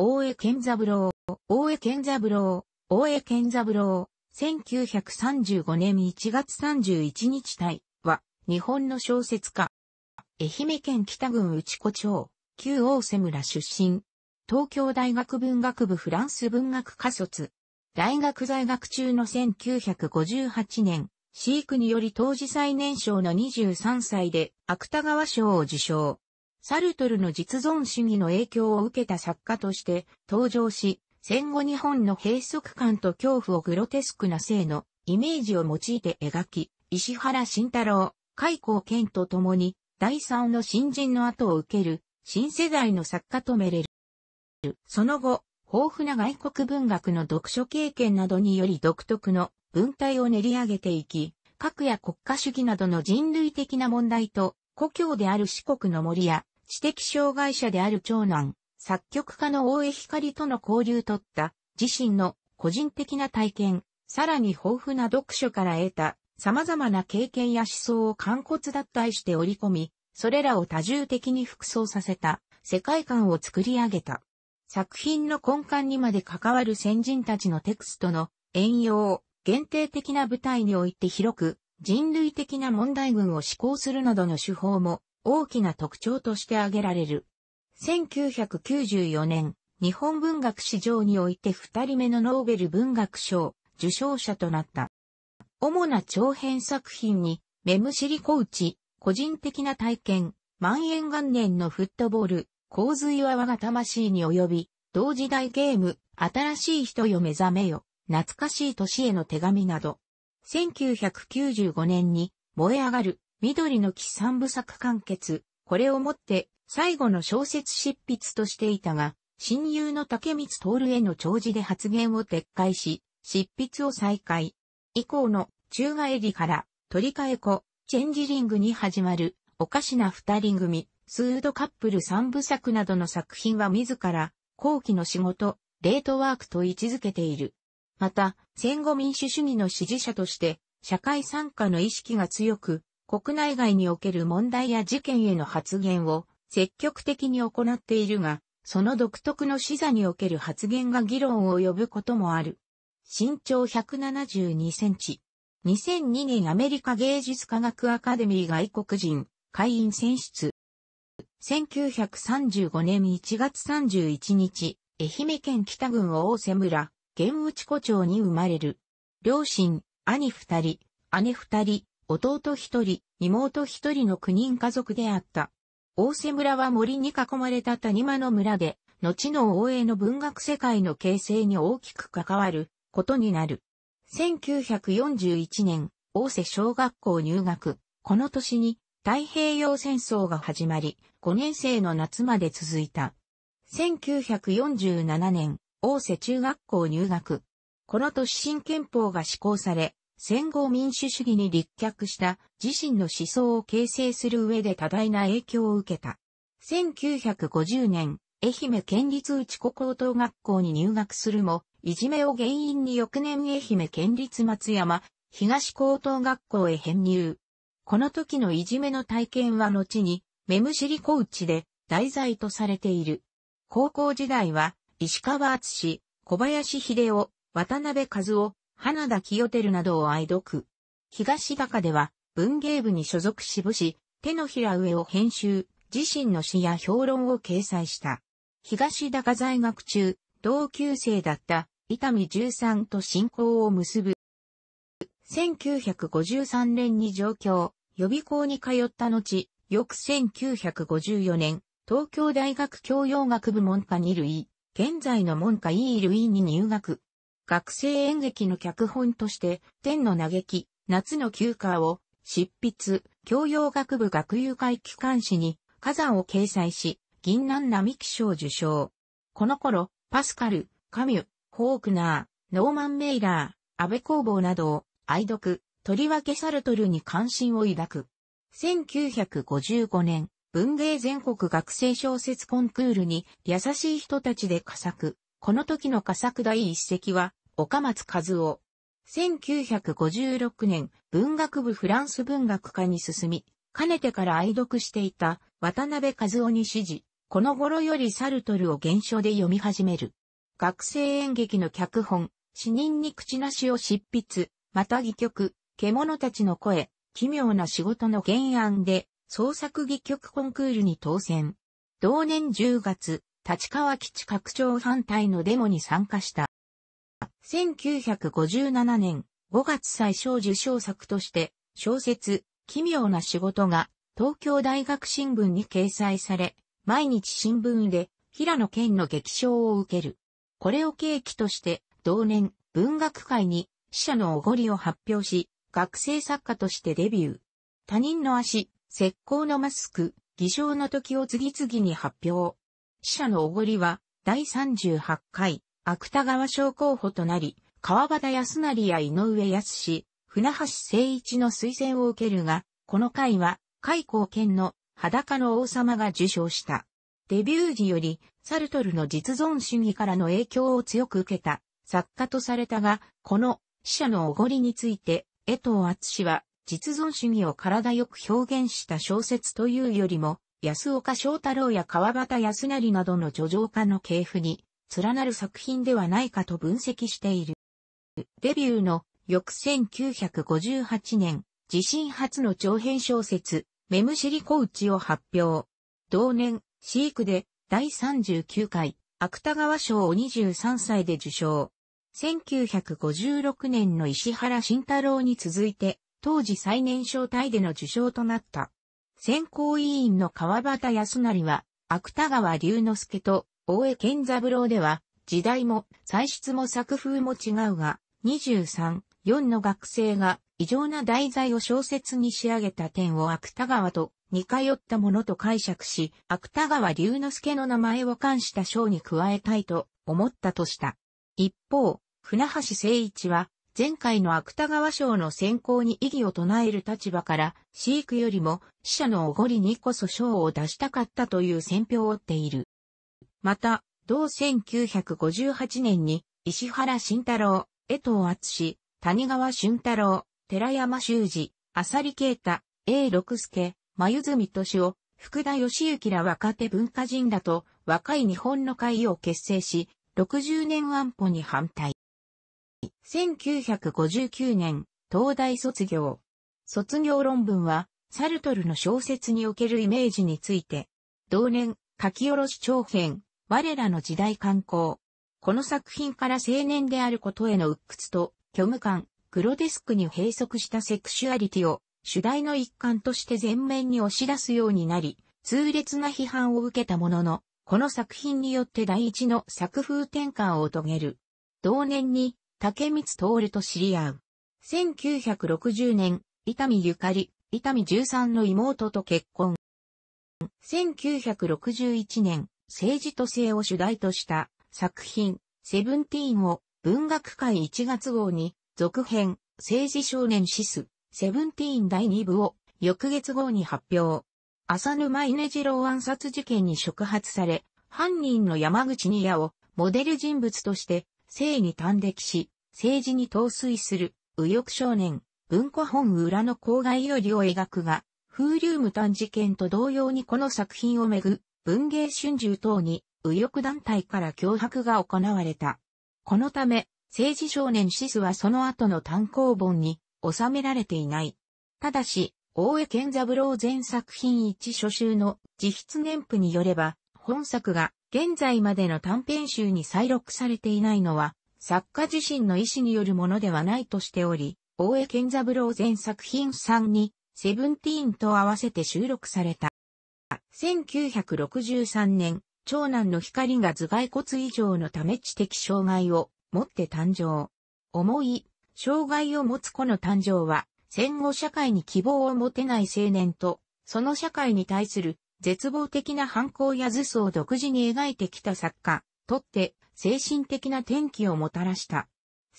大江健三郎、大江健三郎、大江健三郎、1935年1月31日体は、日本の小説家。愛媛県北郡内子町、旧大瀬村出身。東京大学文学部フランス文学科卒。大学在学中の1958年、飼育により当時最年少の23歳で芥川賞を受賞。サルトルの実存主義の影響を受けた作家として登場し、戦後日本の閉塞感と恐怖をグロテスクな性のイメージを用いて描き、石原慎太郎、海光健と共に、第三の新人の後を受ける、新世代の作家とめれる。その後、豊富な外国文学の読書経験などにより独特の文体を練り上げていき、核や国家主義などの人類的な問題と、故郷である四国の森や知的障害者である長男、作曲家の大江光との交流とった、自身の個人的な体験、さらに豊富な読書から得た様々な経験や思想を肝骨脱退して織り込み、それらを多重的に服装させた世界観を作り上げた。作品の根幹にまで関わる先人たちのテクストの遠用を限定的な舞台において広く人類的な問題群を思考するなどの手法も大きな特徴として挙げられる。1994年、日本文学史上において二人目のノーベル文学賞受賞者となった。主な長編作品に、メムシリコウチ、個人的な体験、万延元年のフットボール、洪水は我が魂に及び、同時代ゲーム、新しい人よ目覚めよ、懐かしい年への手紙など、1995年に、燃え上がる、緑の木三部作完結、これをもって最後の小説執筆としていたが、親友の竹光徹への弔辞で発言を撤回し、執筆を再開。以降の中外りから取り替え子、チェンジリングに始まる、おかしな二人組、スードカップル三部作などの作品は自ら、後期の仕事、レートワークと位置づけている。また、戦後民主主義の支持者として、社会参加の意識が強く、国内外における問題や事件への発言を積極的に行っているが、その独特の視座における発言が議論を呼ぶこともある。身長172センチ。2002年アメリカ芸術科学アカデミー外国人会員選出。1935年1月31日、愛媛県北郡大瀬村、玄内湖町に生まれる。両親、兄二人、姉二人、弟一人、妹一人の九人家族であった。大瀬村は森に囲まれた谷間の村で、後の大江の文学世界の形成に大きく関わることになる。1941年、大瀬小学校入学。この年に太平洋戦争が始まり、5年生の夏まで続いた。1947年、大瀬中学校入学。この年新憲法が施行され、戦後民主主義に立脚した自身の思想を形成する上で多大な影響を受けた。1950年、愛媛県立内子高等学校に入学するも、いじめを原因に翌年愛媛県立松山東高等学校へ編入。この時のいじめの体験は後に、メムシリコウチで題材とされている。高校時代は、石川敦小林秀夫、渡辺和夫、花田清照などを愛読。東高では文芸部に所属し武士、手のひら上を編集、自身の詩や評論を掲載した。東高在学中、同級生だった伊丹十三と親交を結ぶ。1953年に上京、予備校に通った後、翌1954年、東京大学教養学部文科に類、現在の文科 E 類に入学。学生演劇の脚本として、天の嘆き、夏の休暇を、執筆、教養学部学友会機関誌に、火山を掲載し、銀南並木賞受賞。この頃、パスカル、カミュ、ホークナー、ノーマン・メイラー、安倍工房などを、愛読、とりわけサルトルに関心を抱く。1955年、文芸全国学生小説コンクールに優しい人たちで佳作、この時の佳作第一席は、岡松和夫。1956年、文学部フランス文学科に進み、かねてから愛読していた渡辺和夫に指示、この頃よりサルトルを原書で読み始める。学生演劇の脚本、死人に口なしを執筆、また戯曲、獣たちの声、奇妙な仕事の原案で、創作戯曲コンクールに当選。同年10月、立川基地拡張反対のデモに参加した。1957年5月最小受賞作として、小説、奇妙な仕事が、東京大学新聞に掲載され、毎日新聞で、平野健の激賞を受ける。これを契機として、同年、文学界に、死者のおごりを発表し、学生作家としてデビュー。他人の足、石膏のマスク、偽証の時を次々に発表。死者のおごりは、第38回、芥川賞候補となり、川端康成や井上康船橋誠一の推薦を受けるが、この回は、海光剣の裸の王様が受賞した。デビュー時より、サルトルの実存主義からの影響を強く受けた作家とされたが、この死者のおごりについて、江藤厚は実存主義を体よく表現した小説というよりも、安岡翔太郎や川端康成などの叙情家の系譜に連なる作品ではないかと分析している。デビューの翌1958年、自身初の長編小説、メムシリコウチを発表。同年、飼育で第39回、芥川賞を23歳で受賞。1956年の石原慎太郎に続いて、当時最年少タイでの受賞となった。選考委員の川端康成は、芥川龍之介と大江健三郎では、時代も、歳出も作風も違うが、23、4の学生が異常な題材を小説に仕上げた点を芥川と似通ったものと解釈し、芥川龍之介の名前を冠した章に加えたいと思ったとした。一方、船橋誠一は前回の芥川賞の選考に異議を唱える立場から、飼育よりも死者のおごりにこそ賞を出したかったという選評を追っている。また、同1958年に、石原慎太郎、江藤厚谷川俊太郎、寺山修司、浅利啓太、A 六助、眉住敏夫、福田義行ら若手文化人らと若い日本の会を結成し、60年安保に反対。1959年、東大卒業。卒業論文は、サルトルの小説におけるイメージについて、同年、書き下ろし長編、我らの時代観光。この作品から青年であることへの鬱屈と、虚無感、グロデスクに閉塞したセクシュアリティを、主題の一環として前面に押し出すようになり、痛烈な批判を受けたものの、この作品によって第一の作風転換を遂げる。同年に、竹光徹と知り合う。1960年、伊丹ゆかり、伊丹13の妹と結婚。1961年、政治と性を主題とした作品、セブンティーンを文学界1月号に、続編、政治少年シス、セブンティーン第2部を翌月号に発表。浅沼稲次郎暗殺事件に触発され、犯人の山口にアをモデル人物として性に短歴し、政治に陶酔する、右翼少年、文庫本裏の郊外よりを描くが、風流無端事件と同様にこの作品をめぐ、文芸春秋等に右翼団体から脅迫が行われた。このため、政治少年シスはその後の単行本に収められていない。ただし、大江健三郎全作品一初集の自筆年譜によれば、本作が現在までの短編集に再録されていないのは、作家自身の意思によるものではないとしており、大江健三郎全作品3に、セブンティーンと合わせて収録された。1963年、長男の光が頭蓋骨以上のため知的障害を持って誕生。重い、障害を持つ子の誕生は、戦後社会に希望を持てない青年と、その社会に対する絶望的な犯行や図相を独自に描いてきた作家、とって精神的な転機をもたらした。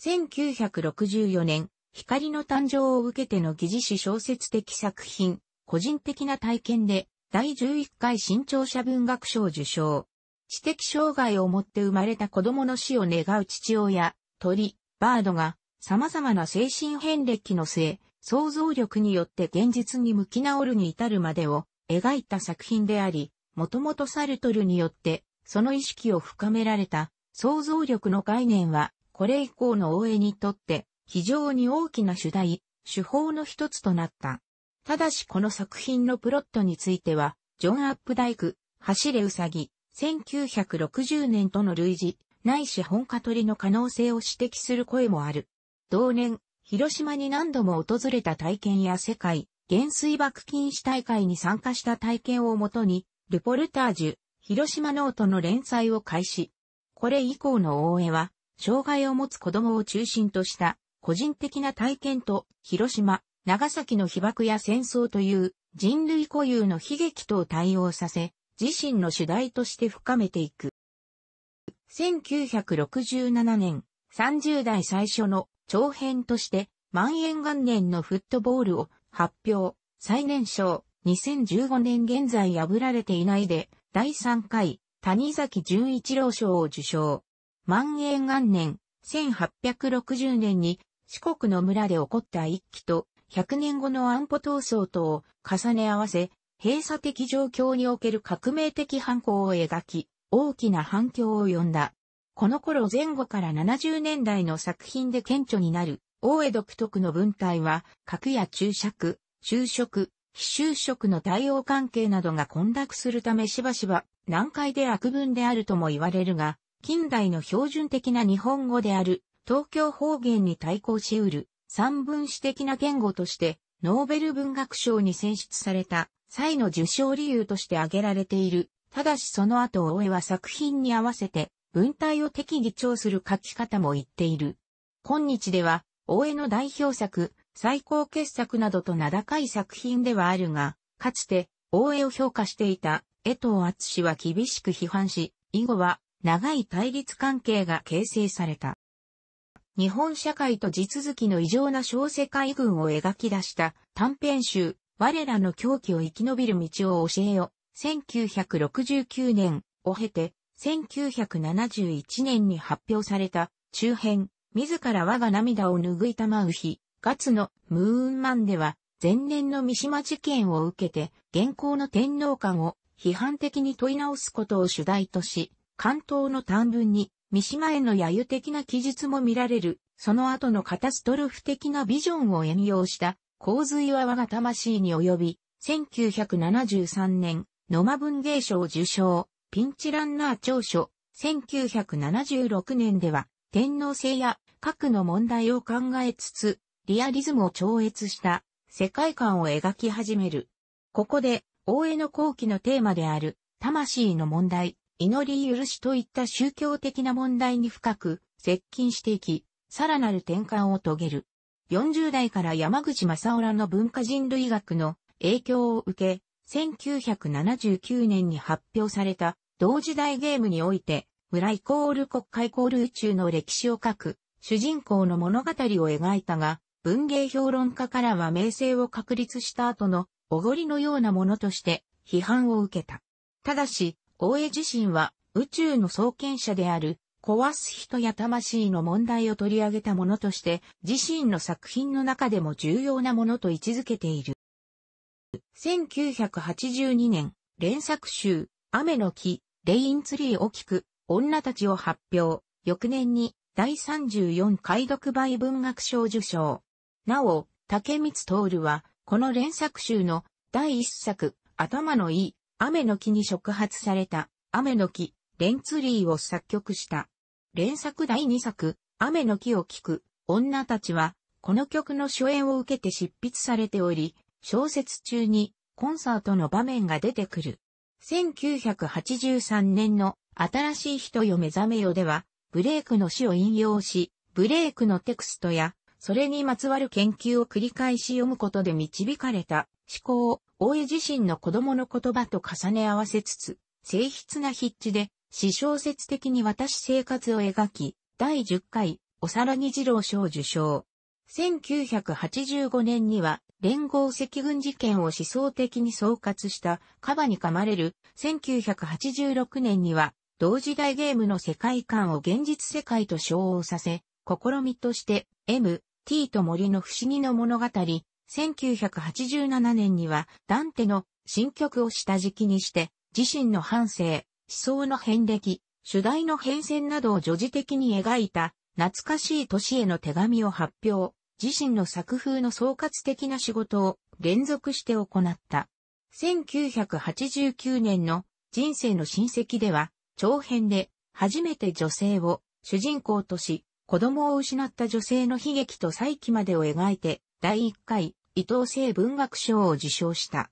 1964年、光の誕生を受けての疑似史小説的作品、個人的な体験で第11回新潮社文学賞受賞。知的障害を持って生まれた子供の死を願う父親、鳥、バードが様々な精神変歴の末、想像力によって現実に向き直るに至るまでを描いた作品であり、もともとサルトルによって、その意識を深められた想像力の概念は、これ以降の応援にとって非常に大きな主題、手法の一つとなった。ただしこの作品のプロットについては、ジョン・アップダイク、走れうさぎ、1960年との類似、ないし本家取りの可能性を指摘する声もある。同年、広島に何度も訪れた体験や世界、減水爆禁止大会に参加した体験をもとに、ルポルタージュ、広島ノートの連載を開始。これ以降の大江は、障害を持つ子供を中心とした個人的な体験と広島、長崎の被爆や戦争という人類固有の悲劇と対応させ、自身の主題として深めていく。1967年、30代最初の長編として、万延元年のフットボールを発表、最年少、2015年現在破られていないで、第3回、谷崎潤一郎賞を受賞。万延元年、1860年に四国の村で起こった一揆と100年後の安保闘争とを重ね合わせ、閉鎖的状況における革命的犯行を描き、大きな反響を呼んだ。この頃前後から70年代の作品で顕著になる大江独特の文体は、核や注釈、就職、非就職の対応関係などが混濁するためしばしば難解で悪文であるとも言われるが、近代の標準的な日本語である東京方言に対抗しうる三分子的な言語としてノーベル文学賞に選出された際の受賞理由として挙げられている。ただしその後大江は作品に合わせて文体を適宜調する書き方も言っている。今日では大江の代表作、最高傑作などと名高い作品ではあるが、かつて、大江を評価していた江藤厚氏は厳しく批判し、以後は長い対立関係が形成された。日本社会と地続きの異常な小世界群を描き出した短編集、我らの狂気を生き延びる道を教えよ、1969年を経て、1971年に発表された中編、自ら我が涙を拭いたまう日、月のムーンマンでは、前年の三島事件を受けて、現行の天皇官を批判的に問い直すことを主題とし、関東の短文に、三島への揶揄的な記述も見られる、その後のカタストロフ的なビジョンを援用した、洪水は我が魂に及び、1973年、野間文芸賞受賞、ピンチランナー長所、1976年では、天皇制や核の問題を考えつつ、リアリズムを超越した世界観を描き始める。ここで、大江の後期のテーマである、魂の問題、祈り許しといった宗教的な問題に深く接近していき、さらなる転換を遂げる。40代から山口正夫らの文化人類学の影響を受け、1979年に発表された同時代ゲームにおいて村イコール国家イコール宇宙の歴史を書く、主人公の物語を描いたが、文芸評論家からは名声を確立した後のおごりのようなものとして批判を受けた。ただし、大江自身は宇宙の創建者である壊す人や魂の問題を取り上げたものとして自身の作品の中でも重要なものと位置づけている。1982年、連作集、雨の木、レインツリーを聞く、女たちを発表、翌年に第34解読倍文学賞受賞。なお、竹光徹は、この連作集の第1作、頭のいい、雨の木に触発された、雨の木、レンツリーを作曲した。連作第2作、雨の木を聞く、女たちは、この曲の初演を受けて執筆されており、小説中にコンサートの場面が出てくる。1983年の新しい人よ目覚めよでは、ブレイクの詩を引用し、ブレイクのテクストや、それにまつわる研究を繰り返し読むことで導かれた思考を、大江自身の子供の言葉と重ね合わせつつ、性質な筆致で、詩小説的に私生活を描き、第10回、おさらに二郎賞受賞。1985年には、連合赤軍事件を思想的に総括した、カバに噛まれる。1986年には、同時代ゲームの世界観を現実世界と称号させ、試みとして M、T と森の不思議の物語、1987年にはダンテの新曲を下敷きにして、自身の反省、思想の変歴、主題の変遷などを助児的に描いた、懐かしい年への手紙を発表、自身の作風の総括的な仕事を連続して行った。1989年の人生の親戚では、長編で初めて女性を主人公とし、子供を失った女性の悲劇と再起までを描いて、第1回伊藤聖文学賞を受賞した。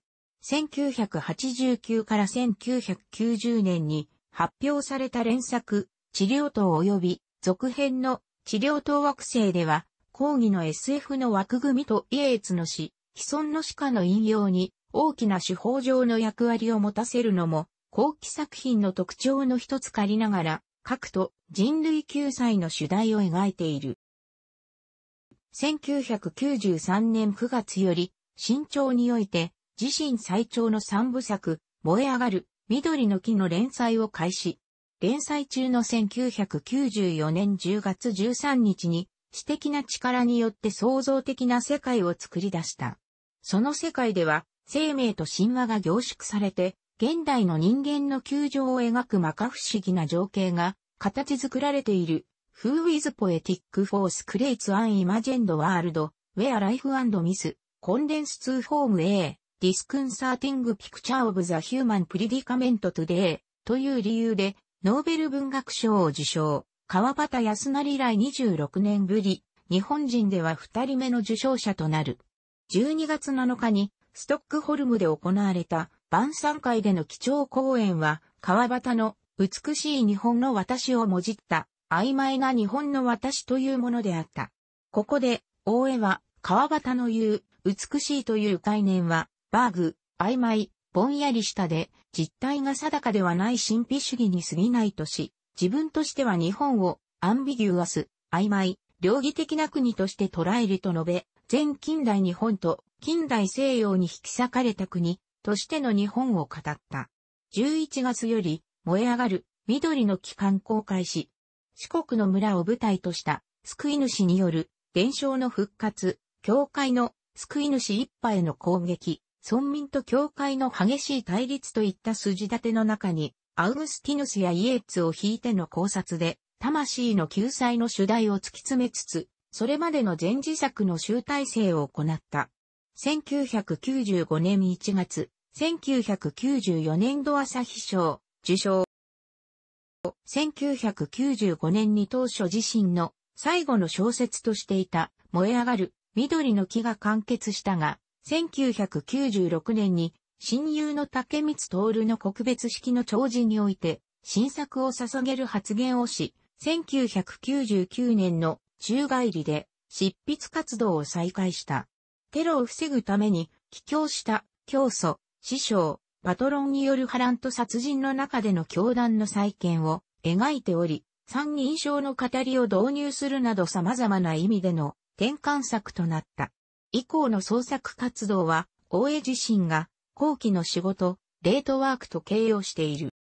1989から1990年に発表された連作、治療等及び続編の治療等惑星では、講義の SF の枠組みとイエーツの死、既存の死歌の引用に大きな手法上の役割を持たせるのも後期作品の特徴の一つ借りながら、核と人類救済の主題を描いている。1993年9月より、新潮において、自身最長の三部作、燃え上がる、緑の木の連載を開始。連載中の1994年10月13日に、私的な力によって創造的な世界を作り出した。その世界では、生命と神話が凝縮されて、現代の人間の窮状を描く摩訶不思議な情景が形作られている Who is Poetic Force Creates an Imagined World Where Life and Miss Condensed to Form A Disconcerting Picture of the Human Predicament Today という理由でノーベル文学賞を受賞。川端康成以来26年ぶり、日本人では2人目の受賞者となる。12月7日にストックホルムで行われた晩餐会での基調講演は、川端の美しい日本の私をもじった曖昧な日本の私というものであった。ここで、大江は川端の言う美しいという概念は、バーグ、曖昧、ぼんやりしたで、実態が定かではない神秘主義に過ぎないとし、自分としては日本をアンビギュアス、曖昧、両義的な国として捉えると述べ、全近代日本と近代西洋に引き裂かれた国、としての日本を語った。11月より燃え上がる緑の期間公開し、四国の村を舞台とした救い主による伝承の復活、教会の救い主一派への攻撃、村民と教会の激しい対立といった筋立ての中に、アウグスティヌスやイエーツを引いての考察で、魂の救済の主題を突き詰めつつ、それまでの前次作の集大成を行った。1995年1月、1994年度朝日賞、受賞。1995年に当初自身の最後の小説としていた燃え上がる緑の木が完結したが、1996年に親友の竹光徹の告別式の弔辞において新作を捧げる発言をし、1999年の宙返りで執筆活動を再開した。テロを防ぐために帰郷した教祖師匠、パトロンによる波乱と殺人の中での教団の再建を描いており、三人称の語りを導入するなど様々な意味での転換策となった。以降の創作活動は、大江自身が後期の仕事、レートワークと形容している。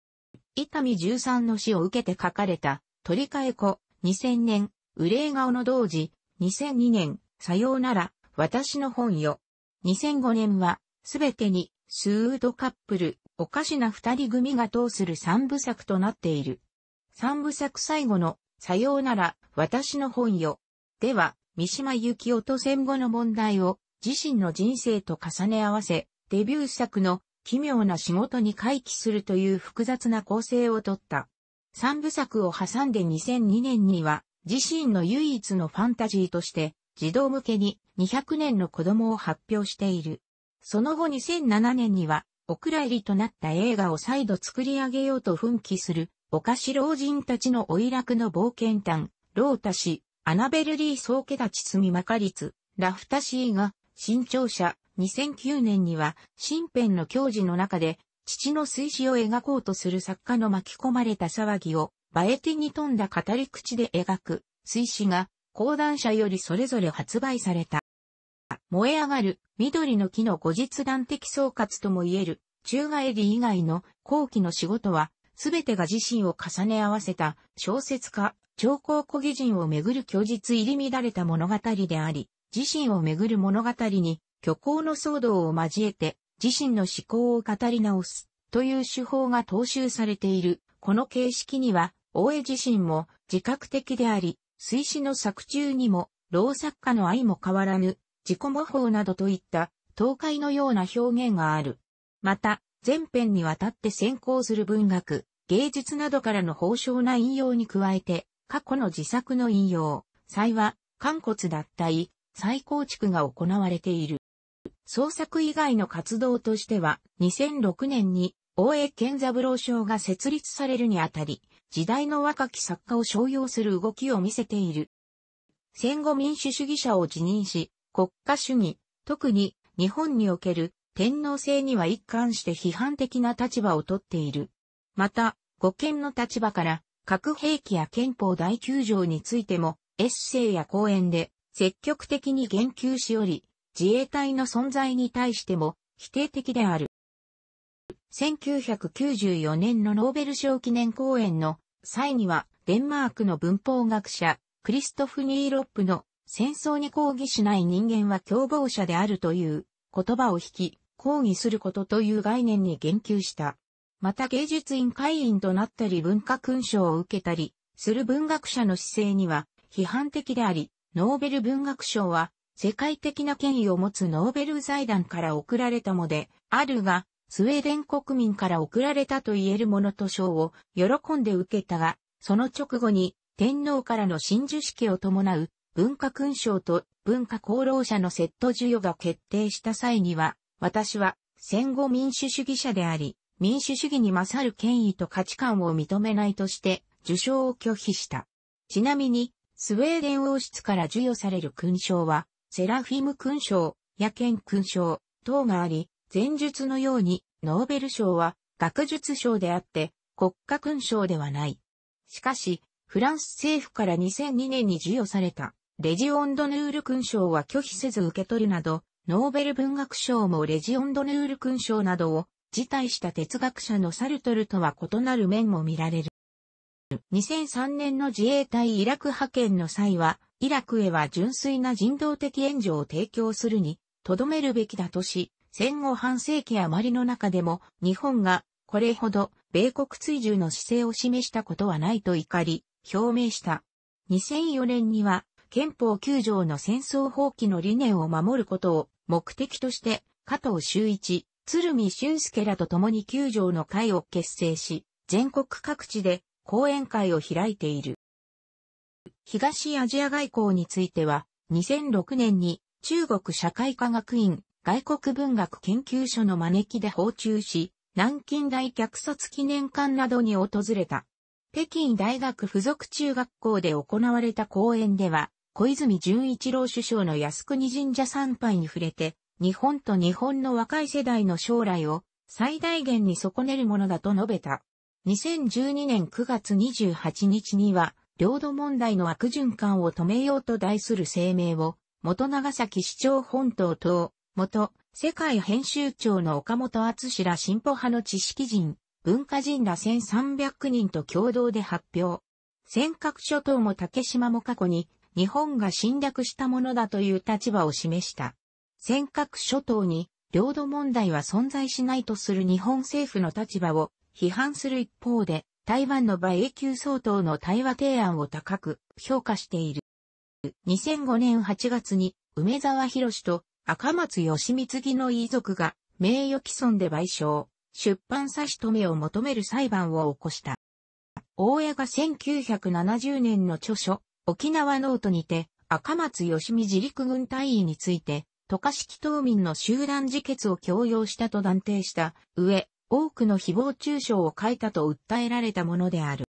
伊丹十三の死を受けて書かれた、取り替え子、2000年、憂い顔の同時、2002年、さようなら、私の本よ。2005年は、すべてに、スードカップル、おかしな二人組が通する三部作となっている。三部作最後の、さようなら、私の本よ。では、三島由紀夫と戦後の問題を自身の人生と重ね合わせ、デビュー作の奇妙な仕事に回帰するという複雑な構成をとった。三部作を挟んで2002年には、自身の唯一のファンタジーとして、児童向けに200年の子供を発表している。その後2007年には、お蔵入りとなった映画を再度作り上げようと奮起する、お菓子老人たちのお楽の冒険譚、ロータ氏、アナベルリー・ソ家ケダチスミマカリツ、ラフタシーが、新潮社、2009年には、新編の教授の中で、父の水死を描こうとする作家の巻き込まれた騒ぎを、バエテに富んだ語り口で描く、水死が、講談社よりそれぞれ発売された。燃え上がる緑の木の後日談的総括とも言える、宙返り以外の後期の仕事は、すべてが自身を重ね合わせた小説家、長江古義人をめぐる虚実入り乱れた物語であり、自身をめぐる物語に虚構の騒動を交えて自身の思考を語り直すという手法が踏襲されている。この形式には、大江自身も自覚的であり、水死の作中にも、老作家の愛も変わらぬ自己模倣などといった東海のような表現がある。また、全編にわたって先行する文学、芸術などからの報奨な引用に加えて、過去の自作の引用、際話、肝骨脱退、再構築が行われている。創作以外の活動としては、2006年に、大江健三郎賞が設立されるにあたり、時代の若き作家を商用する動きを見せている。戦後民主主義者を辞任し、国家主義、特に日本における天皇制には一貫して批判的な立場をとっている。また、護憲の立場から核兵器や憲法第9条についてもエッセイや講演で積極的に言及しおり、自衛隊の存在に対しても否定的である。1994年のノーベル賞記念講演の際にはデンマークの文法学者クリストフ・ニーロップの戦争に抗議しない人間は共謀者であるという言葉を引き、抗議することという概念に言及した。また芸術院会員となったり文化勲章を受けたり、する文学者の姿勢には批判的であり、ノーベル文学賞は世界的な権威を持つノーベル財団から贈られたもで、あるが、スウェーデン国民から贈られたと言えるものと賞を喜んで受けたが、その直後に天皇からの真珠式を伴う文化勲章と文化功労者のセット授与が決定した際には、私は戦後民主主義者であり、民主主義に勝る権威と価値観を認めないとして受賞を拒否した。ちなみに、スウェーデン王室から授与される勲章は、セラフィム勲章、野犬勲章等があり、前述のようにノーベル賞は学術賞であって国家勲章ではない。しかし、フランス政府から2002年に授与されたレジオンドヌール勲章は拒否せず受け取るなど、ノーベル文学賞もレジオンドヌール勲章などを辞退した哲学者のサルトルとは異なる面も見られる。2003年の自衛隊イラク派遣の際は、イラクへは純粋な人道的援助を提供するに、とどめるべきだとし、戦後半世紀余りの中でも、日本が、これほど、米国追従の姿勢を示したことはないと怒り、表明した。2004年には、憲法9条の戦争放棄の理念を守ることを目的として、加藤修一、鶴見俊介らと共に9条の会を結成し、全国各地で講演会を開いている。東アジア外交については、2006年に中国社会科学院外国文学研究所の招きで訪中し、南京大虐殺記念館などに訪れた。北京大学附属中学校で行われた講演では、小泉純一郎首相の靖国神社参拝に触れて、日本と日本の若い世代の将来を最大限に損ねるものだと述べた。2012年9月28日には、領土問題の悪循環を止めようと題する声明を、元長崎市長本島等、元世界編集長の岡本厚氏ら進歩派の知識人、文化人ら1300人と共同で発表。尖閣諸島も竹島も過去に日本が侵略したものだという立場を示した。尖閣諸島に領土問題は存在しないとする日本政府の立場を批判する一方で、台湾の場永久相当の対話提案を高く評価している。2005年8月に梅沢博士と赤松義光の遺族が名誉毀損で賠償、出版差し止めを求める裁判を起こした。大江が1970年の著書、沖縄ノートにて、赤松義美自力軍隊員について、渡嘉敷島民の集団自決を強要したと断定した上、多くの誹謗中傷を書いたと訴えられたものである。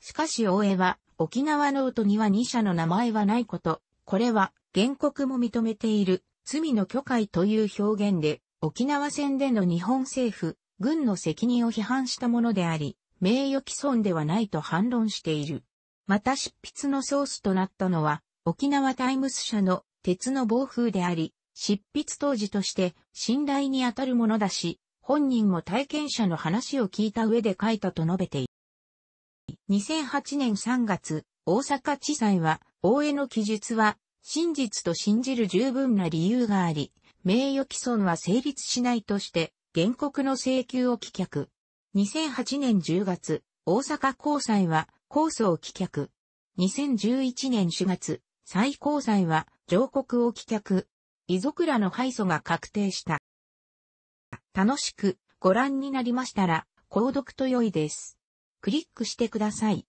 しかし大江は、沖縄ノートには2社の名前はないこと、これは原告も認めている罪の許可という表現で、沖縄戦での日本政府、軍の責任を批判したものであり、名誉毀損ではないと反論している。また執筆のソースとなったのは、沖縄タイムス社の鉄の暴風であり、執筆当時として信頼にあたるものだし、本人も体験者の話を聞いた上で書いたと述べている。2008年3月、大阪地裁は、大江の記述は、真実と信じる十分な理由があり、名誉毀損は成立しないとして、原告の請求を棄却。2008年10月、大阪高裁は、控訴を棄却。2011年4月、最高裁は上告を棄却。遺族らの敗訴が確定した。楽しくご覧になりましたら、購読と良いです。クリックしてください。